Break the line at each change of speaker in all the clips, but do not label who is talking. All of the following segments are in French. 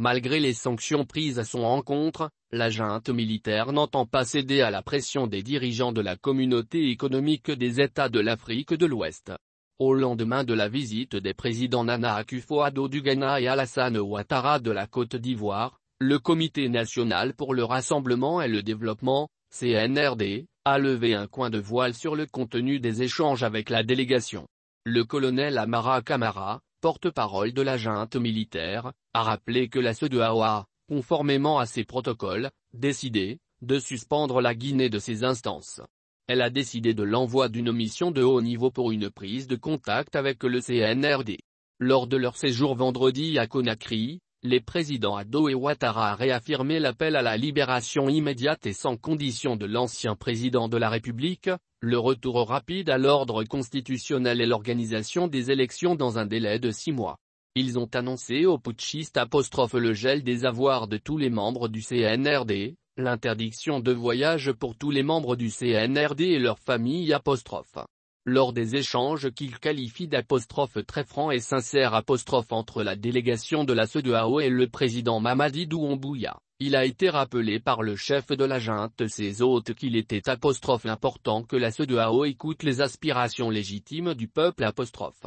Malgré les sanctions prises à son encontre, la junte militaire n'entend pas céder à la pression des dirigeants de la communauté économique des États de l'Afrique de l'Ouest. Au lendemain de la visite des présidents Nana Akufo-Addo du Ghana et Alassane Ouattara de la Côte d'Ivoire, le Comité national pour le rassemblement et le développement, CNRD, a levé un coin de voile sur le contenu des échanges avec la délégation. Le colonel Amara Kamara, porte-parole de la junte militaire, a rappelé que la CEDEAO a, conformément à ses protocoles, décidé, de suspendre la Guinée de ses instances. Elle a décidé de l'envoi d'une mission de haut niveau pour une prise de contact avec le CNRD. Lors de leur séjour vendredi à Conakry, les présidents Ado et Ouattara a réaffirmé l'appel à la libération immédiate et sans condition de l'ancien président de la République, le retour rapide à l'ordre constitutionnel et l'organisation des élections dans un délai de six mois. Ils ont annoncé aux putschistes apostrophe le gel des avoirs de tous les membres du CNRD, l'interdiction de voyage pour tous les membres du CNRD et leurs familles apostrophe. Lors des échanges qu'ils qualifient d'apostrophe très francs et sincères apostrophe entre la délégation de la CEDEAO et le président Mamadi Doumbouya. Il a été rappelé par le chef de la junte ses hôtes qu'il était apostrophe important que la CEDEAO écoute les aspirations légitimes du peuple apostrophe.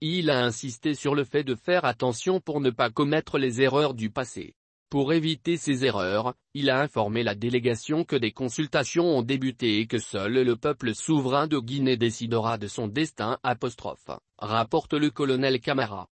il a insisté sur le fait de faire attention pour ne pas commettre les erreurs du passé. Pour éviter ces erreurs, il a informé la délégation que des consultations ont débuté et que seul le peuple souverain de Guinée décidera de son destin apostrophe, rapporte le colonel Camara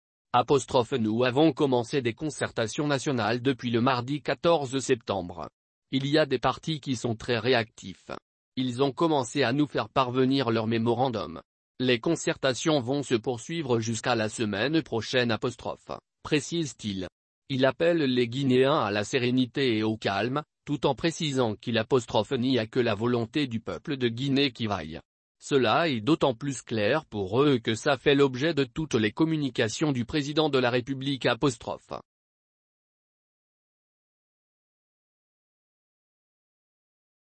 nous avons commencé des concertations nationales depuis le mardi 14 septembre. Il y a des partis qui sont très réactifs. Ils ont commencé à nous faire parvenir leur mémorandum. Les concertations vont se poursuivre jusqu'à la semaine prochaine précise-t-il. Il appelle les Guinéens à la sérénité et au calme, tout en précisant qu'il n'y a que la volonté du peuple de Guinée qui vaille. Cela est d'autant plus clair pour eux que ça fait l'objet de toutes les communications du président de la République apostrophe.